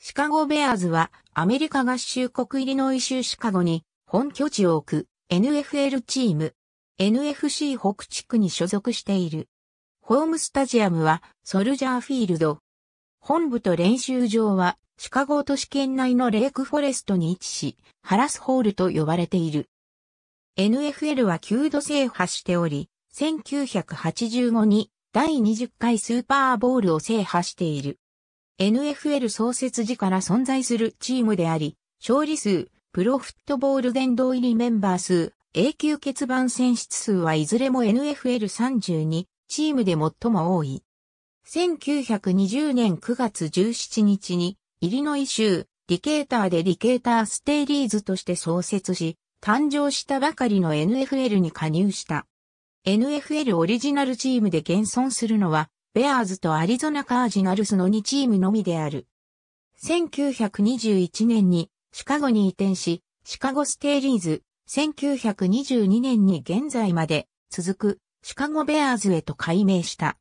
シカゴベアーズはアメリカ合衆国イリノイ州シカゴに本拠地を置く NFL チーム NFC 北地区に所属している。ホームスタジアムはソルジャーフィールド。本部と練習場はシカゴ都市圏内のレイクフォレストに位置し、ハラスホールと呼ばれている。NFL は9度制覇しており、1985に第20回スーパーボールを制覇している。NFL 創設時から存在するチームであり、勝利数、プロフットボール殿堂入りメンバー数、永久欠番選出数はいずれも NFL32 チームで最も多い。1920年9月17日に、イリノイ州、リケーターでリケーターステイリーズとして創設し、誕生したばかりの NFL に加入した。NFL オリジナルチームで現存するのは、ベアーズとアリゾナカージナルスの2チームのみである。1921年にシカゴに移転し、シカゴステーリーズ、1922年に現在まで続くシカゴベアーズへと改名した。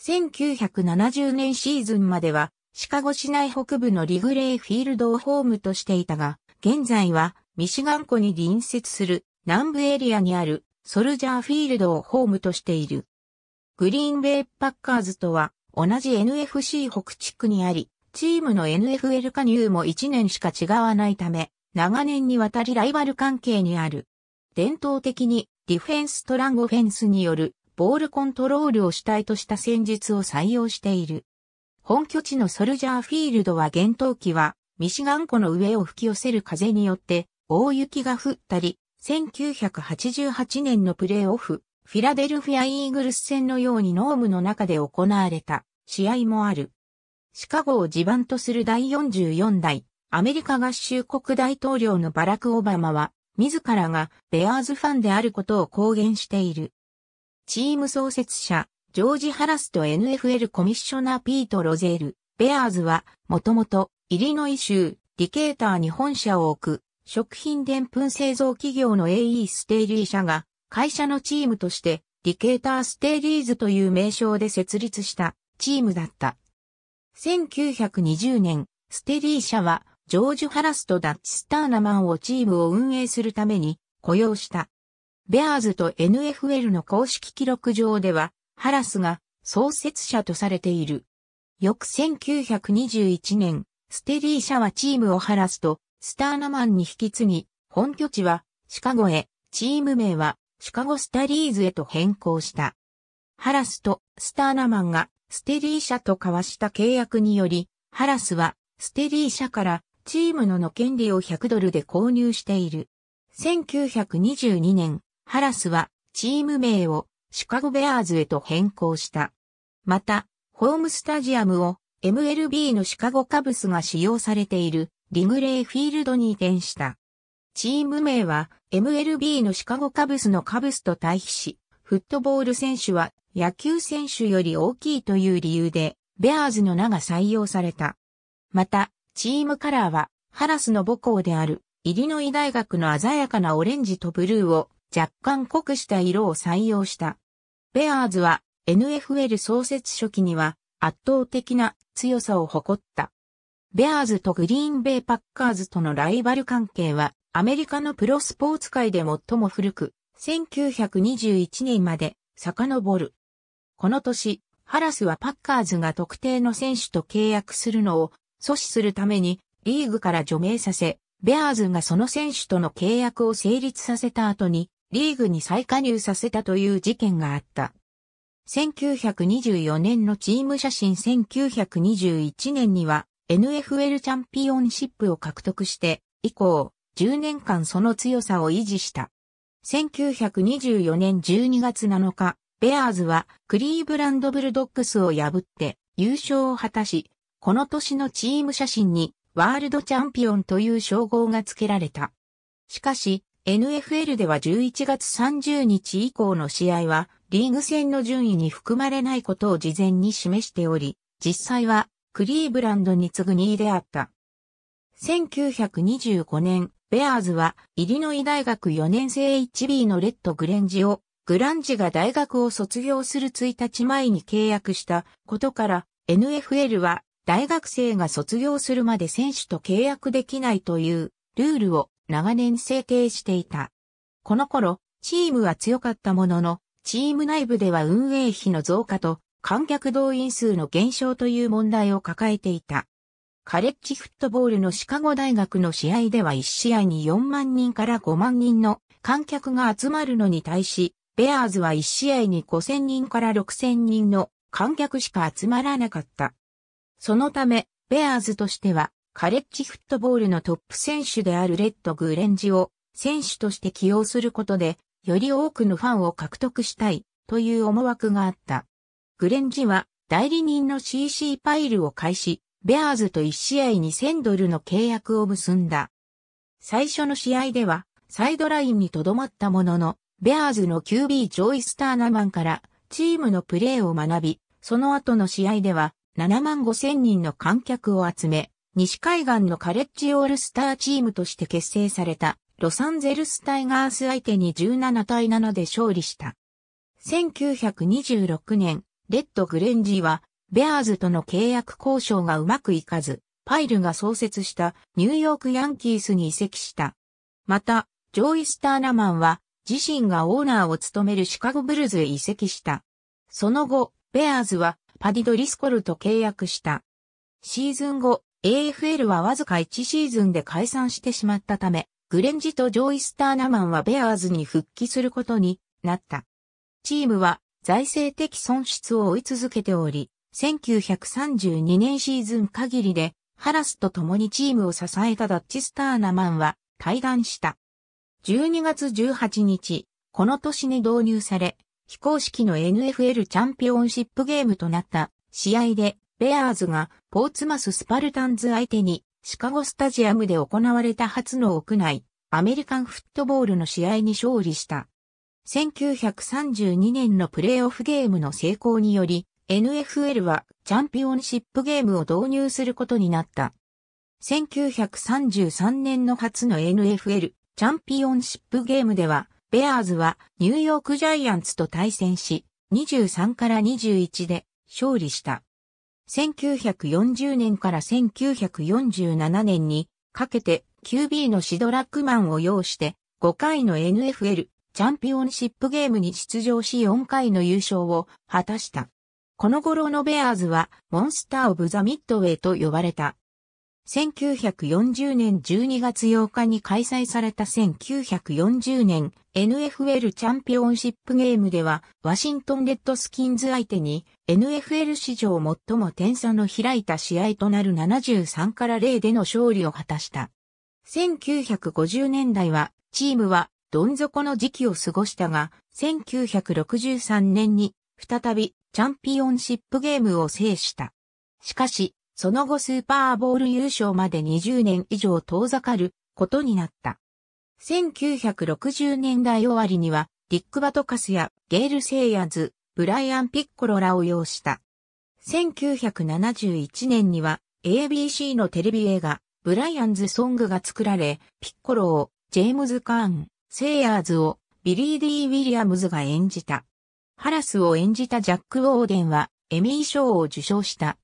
1970年シーズンまではシカゴ市内北部のリグレイフィールドをホームとしていたが、現在はミシガン湖に隣接する南部エリアにあるソルジャーフィールドをホームとしている。グリーンベイパッカーズとは同じ NFC 北地区にあり、チームの NFL 加入も1年しか違わないため、長年にわたりライバル関係にある。伝統的にディフェンスとランゴフェンスによるボールコントロールを主体とした戦術を採用している。本拠地のソルジャーフィールドは厳冬期はミシガン湖の上を吹き寄せる風によって大雪が降ったり、1988年のプレーオフ、フィラデルフィア・イーグルス戦のようにノームの中で行われた試合もある。シカゴを地盤とする第44代アメリカ合衆国大統領のバラク・オバマは自らがベアーズファンであることを公言している。チーム創設者、ジョージ・ハラスと NFL コミッショナーピート・ロゼール、ベアーズは、もともと、イリノイ州、ディケーターに本社を置く、食品で粉製造企業の AE ステイリー社が、会社のチームとして、リケーターステーリーズという名称で設立したチームだった。1920年、ステリー社は、ジョージ・ハラスとダッチ・スターナマンをチームを運営するために雇用した。ベアーズと NFL の公式記録上では、ハラスが創設者とされている。翌1921年、ステリー社はチームをハラスとスターナマンに引き継ぎ、本拠地はシカゴへ、チーム名はシカゴスタリーズへと変更した。ハラスとスターナマンがステリー社と交わした契約により、ハラスはステリー社からチームのの権利を100ドルで購入している。1922年、ハラスはチーム名をシカゴベアーズへと変更した。また、ホームスタジアムを MLB のシカゴカブスが使用されているリグレイフィールドに移転した。チーム名は MLB のシカゴカブスのカブスと対比し、フットボール選手は野球選手より大きいという理由で、ベアーズの名が採用された。また、チームカラーは、ハラスの母校である、イリノイ大学の鮮やかなオレンジとブルーを若干濃くした色を採用した。ベアーズは NFL 創設初期には圧倒的な強さを誇った。ベアーズとグリーンベイパッカーズとのライバル関係はアメリカのプロスポーツ界で最も古く、1921年まで遡る。この年、ハラスはパッカーズが特定の選手と契約するのを阻止するためにリーグから除名させ、ベアーズがその選手との契約を成立させた後にリーグに再加入させたという事件があった。1924年のチーム写真1921年には NFL チャンピオンシップを獲得して以降、10年間その強さを維持した。1924年12月7日、ベアーズはクリーブランドブルドッグスを破って優勝を果たし、この年のチーム写真にワールドチャンピオンという称号が付けられた。しかし、NFL では11月30日以降の試合はリーグ戦の順位に含まれないことを事前に示しており、実際はクリーブランドに次ぐ2位であった。1925年ベアーズは、イリノイ大学4年生 HB のレッド・グレンジを、グランジが大学を卒業する1日前に契約したことから、NFL は、大学生が卒業するまで選手と契約できないというルールを長年制定していた。この頃、チームは強かったものの、チーム内部では運営費の増加と観客動員数の減少という問題を抱えていた。カレッジフットボールのシカゴ大学の試合では1試合に4万人から5万人の観客が集まるのに対し、ベアーズは1試合に5000人から6000人の観客しか集まらなかった。そのため、ベアーズとしては、カレッジフットボールのトップ選手であるレッド・グレンジを選手として起用することで、より多くのファンを獲得したいという思惑があった。グレンジは代理人の CC パイルを開始、ベアーズと1試合2000ドルの契約を結んだ。最初の試合では、サイドラインに留まったものの、ベアーズの QB ジョイスターナマンからチームのプレーを学び、その後の試合では7万5千人の観客を集め、西海岸のカレッジオールスターチームとして結成されたロサンゼルスタイガース相手に17対7で勝利した。1926年、レッド・グレンジーはベアーズとの契約交渉がうまくいかず、パイルが創設したニューヨークヤンキースに移籍した。また、ジョイ・スターナマンは自身がオーナーを務めるシカゴブルズへ移籍した。その後、ベアーズはパディ・ドリスコルと契約した。シーズン後、AFL はわずか1シーズンで解散してしまったため、グレンジとジョイ・スターナマンはベアーズに復帰することになった。チームは財政的損失を追い続けており、1932年シーズン限りで、ハラスと共にチームを支えたダッチスターナマンは退団した。12月18日、この年に導入され、非公式の NFL チャンピオンシップゲームとなった試合で、ベアーズがポーツマススパルタンズ相手にシカゴスタジアムで行われた初の屋内アメリカンフットボールの試合に勝利した。1932年のプレイオフゲームの成功により、NFL はチャンピオンシップゲームを導入することになった。1933年の初の NFL チャンピオンシップゲームでは、ベアーズはニューヨークジャイアンツと対戦し、23から21で勝利した。1940年から1947年にかけて QB のシドラックマンを要して5回の NFL チャンピオンシップゲームに出場し4回の優勝を果たした。この頃のベアーズはモンスター・オブ・ザ・ミッドウェイと呼ばれた。1940年12月8日に開催された1940年 NFL チャンピオンシップゲームではワシントンレッドスキンズ相手に NFL 史上最も点差の開いた試合となる73から0での勝利を果たした。1950年代はチームはどん底の時期を過ごしたが1963年に再びチャンピオンシップゲームを制した。しかし、その後スーパーボール優勝まで20年以上遠ざかることになった。1960年代終わりには、ディック・バトカスやゲール・セイヤーズ、ブライアン・ピッコロらを擁した。1971年には ABC のテレビ映画、ブライアンズ・ソングが作られ、ピッコロをジェームズ・カーン、セイヤーズをビリー・ディー・ウィリアムズが演じた。ハラスを演じたジャック・オーデンは、エミー賞を受賞した。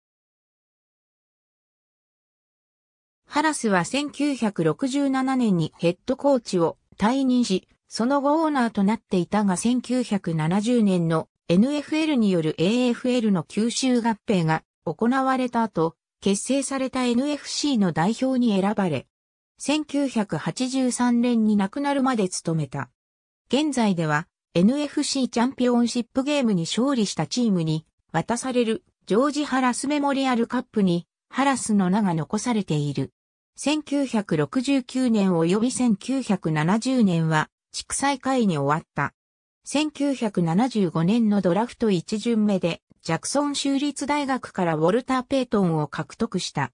ハラスは1967年にヘッドコーチを退任し、その後オーナーとなっていたが1970年の NFL による AFL の吸収合併が行われた後、結成された NFC の代表に選ばれ、1983年に亡くなるまで務めた。現在では NFC チャンピオンシップゲームに勝利したチームに渡されるジョージ・ハラスメモリアルカップにハラスの名が残されている。1969年及び1970年は地区最下位に終わった。1975年のドラフト1巡目でジャクソン州立大学からウォルター・ペイトンを獲得した。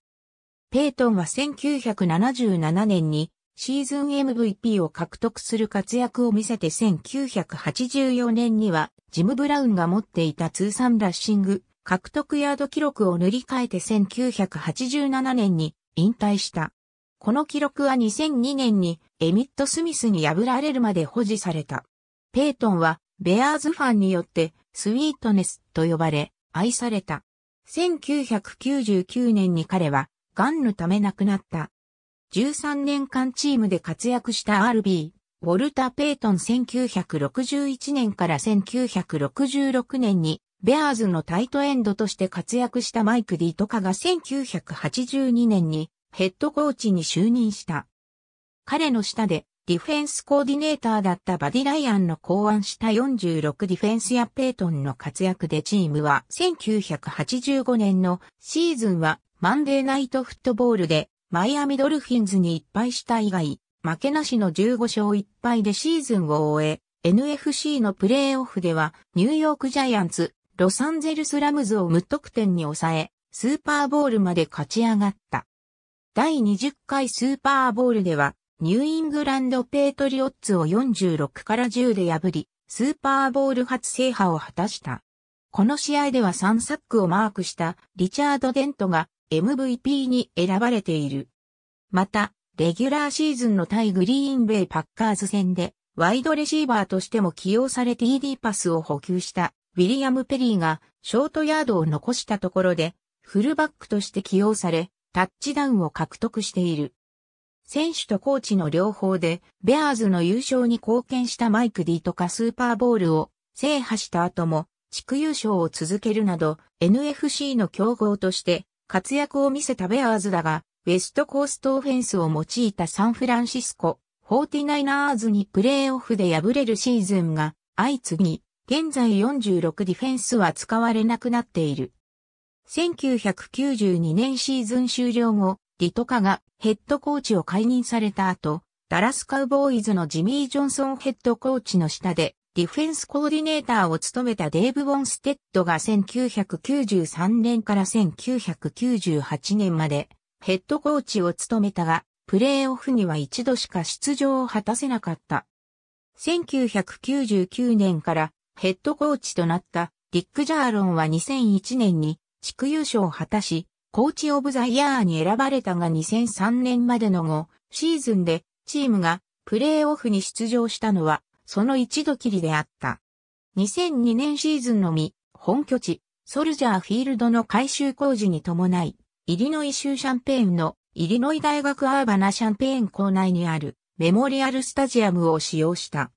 ペイトンは1977年にシーズン MVP を獲得する活躍を見せて1984年にはジム・ブラウンが持っていた通算ラッシング獲得ヤード記録を塗り替えて1987年に引退した。この記録は2002年にエミット・スミスに破られるまで保持された。ペイトンはベアーズファンによってスウィートネスと呼ばれ愛された。1999年に彼は癌のため亡くなった。13年間チームで活躍した RB、ウォルター・ペイトン1961年から1966年に、ベアーズのタイトエンドとして活躍したマイク・ディトカが1982年にヘッドコーチに就任した。彼の下でディフェンスコーディネーターだったバディ・ライアンの考案した46ディフェンスやペイトンの活躍でチームは1985年のシーズンはマンデーナイトフットボールでマイアミドルフィンズに1敗した以外、負けなしの15勝1敗でシーズンを終え、NFC のプレーオフでは、ニューヨークジャイアンツ、ロサンゼルスラムズを無得点に抑え、スーパーボールまで勝ち上がった。第20回スーパーボールでは、ニューイングランドペートリオッツを46から10で破り、スーパーボール初制覇を果たした。この試合では3サックをマークしたリチャード・デントが MVP に選ばれている。また、レギュラーシーズンの対グリーンベイパッカーズ戦で、ワイドレシーバーとしても起用され TD パスを補給したウィリアム・ペリーがショートヤードを残したところで、フルバックとして起用され、タッチダウンを獲得している。選手とコーチの両方で、ベアーズの優勝に貢献したマイク・ディとかスーパーボールを制覇した後も、地区優勝を続けるなど、NFC の強豪として活躍を見せたベアーズだが、ウェストコーストオフェンスを用いたサンフランシスコ、4 9ナーズにプレーオフで敗れるシーズンが相次ぎ、現在46ディフェンスは使われなくなっている。1992年シーズン終了後、リトカがヘッドコーチを解任された後、ダラスカウボーイズのジミー・ジョンソンヘッドコーチの下でディフェンスコーディネーターを務めたデーブ・ウォンステッドが1993年から1998年までヘッドコーチを務めたが、プレーオフには一度しか出場を果たせなかった。1999年からヘッドコーチとなったディック・ジャーロンは2001年に地区優勝を果たし、コーチオブザイヤーに選ばれたが2003年までの後、シーズンでチームがプレーオフに出場したのはその一度きりであった。2002年シーズンのみ、本拠地、ソルジャーフィールドの改修工事に伴い、イリノイ州シャンペーンのイリノイ大学アーバナシャンペーン校内にあるメモリアルスタジアムを使用した。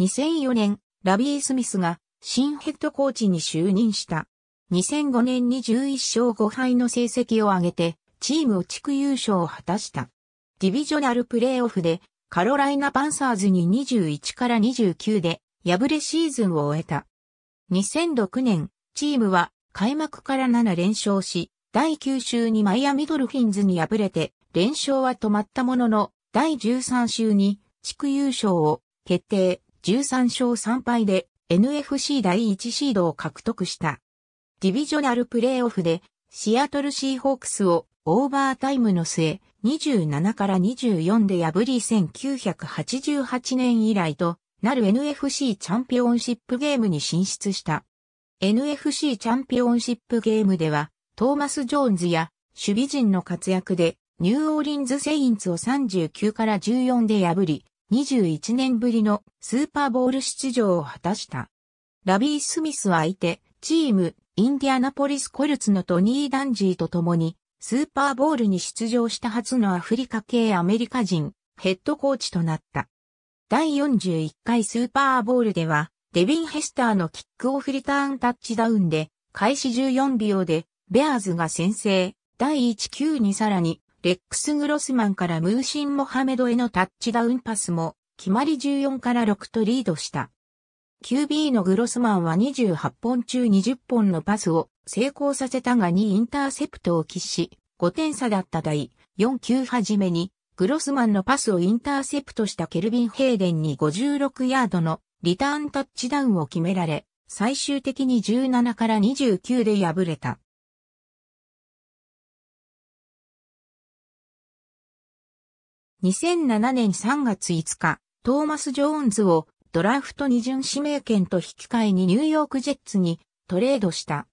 2004年、ラビー・スミスが新ヘッドコーチに就任した。2005年に11勝5敗の成績を上げて、チームを地区優勝を果たした。ディビジョナルプレイオフでカロライナパンサーズに21から29で敗れシーズンを終えた。2006年、チームは開幕から7連勝し、第9週にマイアミドルフィンズに敗れて、連勝は止まったものの、第13週に地区優勝を決定、13勝3敗で NFC 第1シードを獲得した。ディビジョナルプレイオフでシアトルシーホークスをオーバータイムの末、27から24で破り1988年以来となる NFC チャンピオンシップゲームに進出した。NFC チャンピオンシップゲームでは、トーマス・ジョーンズや守備陣の活躍で、ニューオーリンズ・セインツを39から14で破り、21年ぶりのスーパーボール出場を果たした。ラビー・スミスは相手、チーム、インディアナポリス・コルツのトニー・ダンジーと共に、スーパーボールに出場した初のアフリカ系アメリカ人、ヘッドコーチとなった。第41回スーパーボールでは、デビン・ヘスターのキックオフリターンタッチダウンで、開始14秒で、ベアーズが先制、第19にさらに、レックス・グロスマンからムーシン・モハメドへのタッチダウンパスも、決まり14から6とリードした。QB のグロスマンは28本中20本のパスを成功させたが2インターセプトを喫し、5点差だった第4球はじめに、グロスマンのパスをインターセプトしたケルビン・ヘイデンに56ヤードのリターンタッチダウンを決められ、最終的に17から29で敗れた。2007年3月5日、トーマス・ジョーンズをドラフト二巡指名権と引き換えにニューヨークジェッツにトレードした。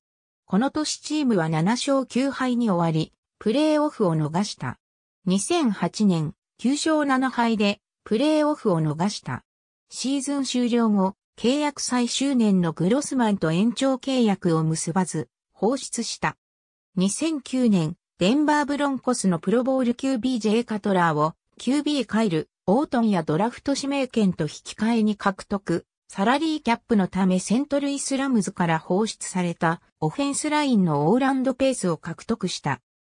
この年チームは7勝9敗に終わり、プレーオフを逃した。2008年、9勝7敗で、プレーオフを逃した。シーズン終了後、契約最終年のグロスマンと延長契約を結ばず、放出した。2009年、デンバーブロンコスのプロボール QBJ カトラーを、QB カイル、オートンやドラフト指名権と引き換えに獲得。サラリーキャップのためセントルイスラムズから放出されたオフェンスラインのオーランドペースを獲得した。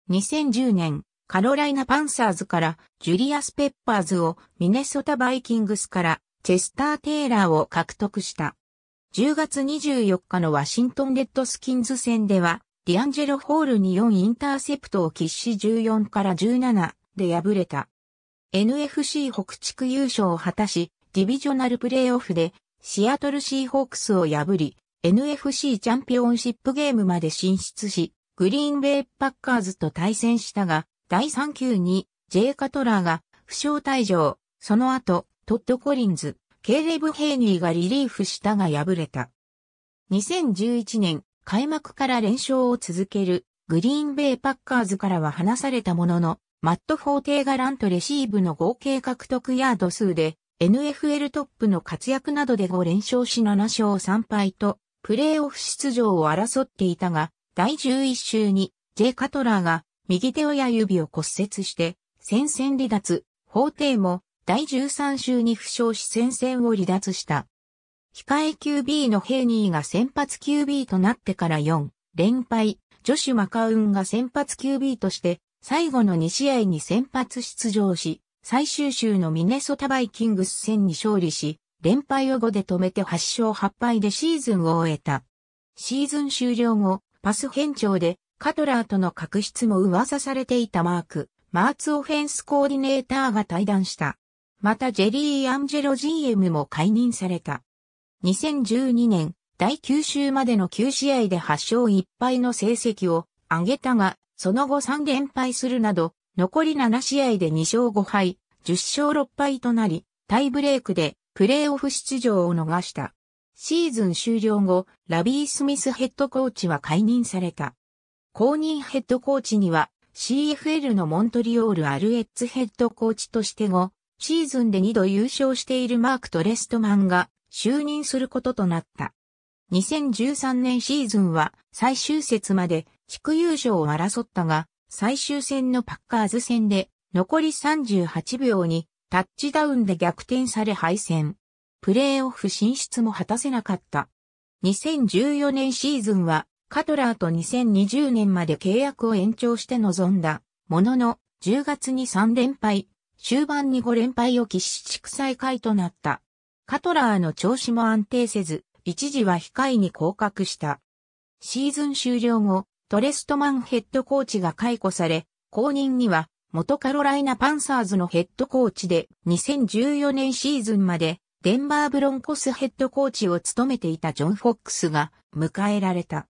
2010年、カロライナパンサーズからジュリアス・ペッパーズをミネソタ・バイキングスからチェスター・テイラーを獲得した。10月24日のワシントン・レッドスキンズ戦では、ディアンジェロ・ホールに4インターセプトを喫し14から17で敗れた。NFC 北地区優勝を果たし、ディビジョナルプレイオフでシアトルシーホークスを破り、NFC チャンピオンシップゲームまで進出し、グリーンベイパッカーズと対戦したが、第3球に J カトラーが負傷退場、その後、トッド・コリンズ、ケーレブ・ヘイニーがリリーフしたが敗れた。2011年、開幕から連勝を続けるグリーンベイパッカーズからは離されたものの、マット・フォーテイがラントレシーブの合計獲得ヤード数で NFL トップの活躍などで5連勝し7勝3敗と、プレーオフ出場を争っていたが、第11週に、J カトラーが、右手親指を骨折して、戦線離脱、法廷も、第13週に負傷し戦線を離脱した。控え QB のヘイニーが先発 QB となってから4連敗、シュ・マカウンが先発 QB として最後の2試合に先発出場し、最終週のミネソタバイキングス戦に勝利し、連敗を5で止めて8勝8敗でシーズンを終えた。シーズン終了後、パス変調でカトラーとの確執も噂されていたマーク、マーツオフェンスコーディネーターが対談した。またジェリー・アンジェロ GM も解任された。2012年、第9週までの9試合で8勝1敗の成績を上げたが、その後3連敗するなど、残り7試合で2勝5敗、10勝6敗となり、タイブレークでプレーオフ出場を逃した。シーズン終了後、ラビー・スミスヘッドコーチは解任された。公認ヘッドコーチには CFL のモントリオール・アルエッツヘッドコーチとして後、シーズンで2度優勝しているマーク・トレストマンが就任することとなった。2013年シーズンは最終節まで地区優勝を争ったが、最終戦のパッカーズ戦で、残り38秒にタッチダウンで逆転され敗戦。プレーオフ進出も果たせなかった。2014年シーズンは、カトラーと2020年まで契約を延長して臨んだ。ものの、10月に3連敗、終盤に5連敗を喫し地区再開となった。カトラーの調子も安定せず、一時は控えに降格した。シーズン終了後、トレストマンヘッドコーチが解雇され、後任には元カロライナパンサーズのヘッドコーチで2014年シーズンまでデンバーブロンコスヘッドコーチを務めていたジョン・フォックスが迎えられた。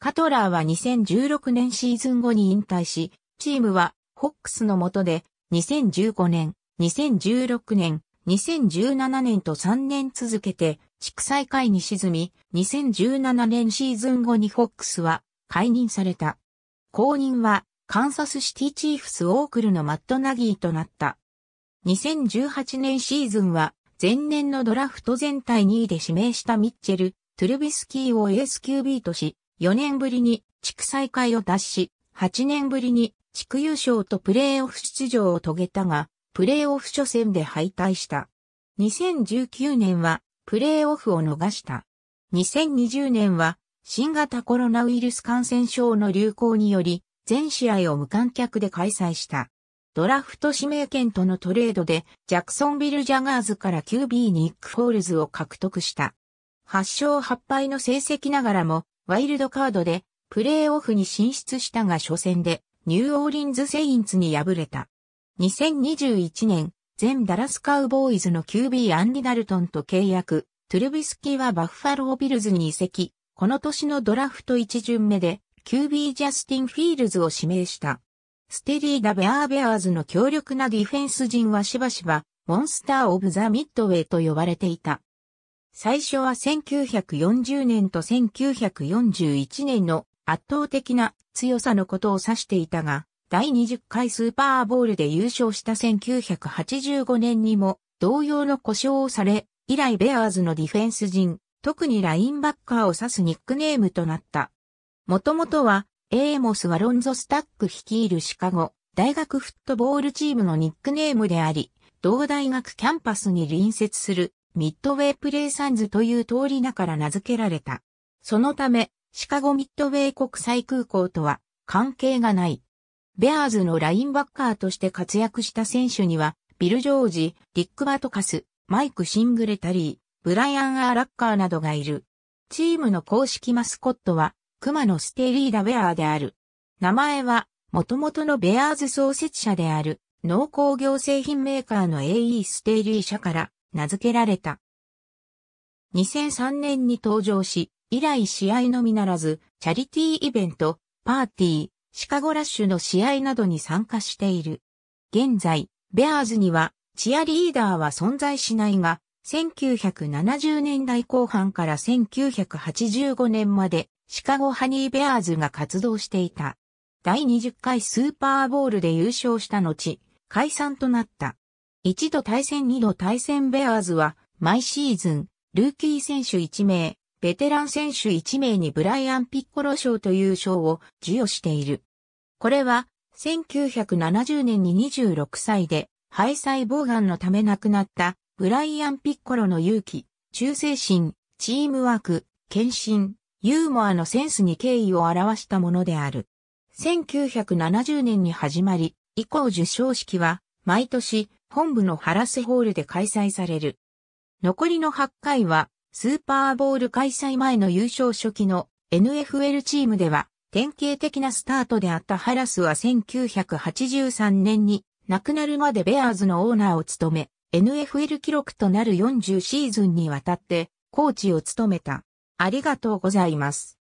カトラーは2016年シーズン後に引退し、チームはフォックスの下で2015年、2016年、2017年と3年続けて地区再開に沈み、2017年シーズン後にフォックスは解任された。後任は、カンサスシティチーフスオークルのマット・ナギーとなった。2018年シーズンは、前年のドラフト全体2位で指名したミッチェル、トゥルビスキーをエース QB とし、4年ぶりに地区再開を脱し、8年ぶりに地区優勝とプレーオフ出場を遂げたが、プレーオフ初戦で敗退した。2019年はプレーオフを逃した。2020年は新型コロナウイルス感染症の流行により、全試合を無観客で開催した。ドラフト指名権とのトレードで、ジャクソンビル・ジャガーズから QB ニック・フォールズを獲得した。8勝8敗の成績ながらも、ワイルドカードで、プレーオフに進出したが初戦で、ニューオーリンズ・セインツに敗れた。2021年、全ダラスカウボーイズの QB アンリ・ダルトンと契約、トゥルビスキーはバッファロー・ビルズに移籍、この年のドラフト1巡目で、QB ジャスティン・フィールズを指名した。ステリーダ・ベアーベアーズの強力なディフェンス陣はしばしば、モンスター・オブ・ザ・ミッドウェイと呼ばれていた。最初は1940年と1941年の圧倒的な強さのことを指していたが、第20回スーパーボールで優勝した1985年にも同様の故障をされ、以来ベアーズのディフェンス陣、特にラインバッカーを指すニックネームとなった。もともとは、エーモスワロンゾ・スタック率いるシカゴ、大学フットボールチームのニックネームであり、同大学キャンパスに隣接するミッドウェイプレイサンズという通り名から名付けられた。そのため、シカゴミッドウェイ国際空港とは関係がない。ベアーズのラインバッカーとして活躍した選手には、ビル・ジョージ、リック・バトカス、マイク・シングレタリー、ブライアン・アー・ラッカーなどがいる。チームの公式マスコットは、熊のステリーダ・ベアーである。名前は、元々のベアーズ創設者である、農工業製品メーカーの AE ステリー社から名付けられた。2003年に登場し、以来試合のみならず、チャリティーイベント、パーティー、シカゴラッシュの試合などに参加している。現在、ベアーズには、チアリーダーは存在しないが、1970年代後半から1985年までシカゴハニーベアーズが活動していた。第20回スーパーボールで優勝した後、解散となった。一度対戦二度対戦ベアーズは、毎シーズン、ルーキー選手1名、ベテラン選手1名にブライアン・ピッコロ賞という賞を授与している。これは、1970年に26歳で、肺細胞癌のため亡くなったブライアン・ピッコロの勇気、忠誠心、チームワーク、献身、ユーモアのセンスに敬意を表したものである。1970年に始まり、以降受賞式は、毎年、本部のハラスホールで開催される。残りの8回は、スーパーボール開催前の優勝初期の NFL チームでは、典型的なスタートであったハラスは1983年に亡くなるまでベアーズのオーナーを務め、NFL 記録となる40シーズンにわたってコーチを務めた。ありがとうございます。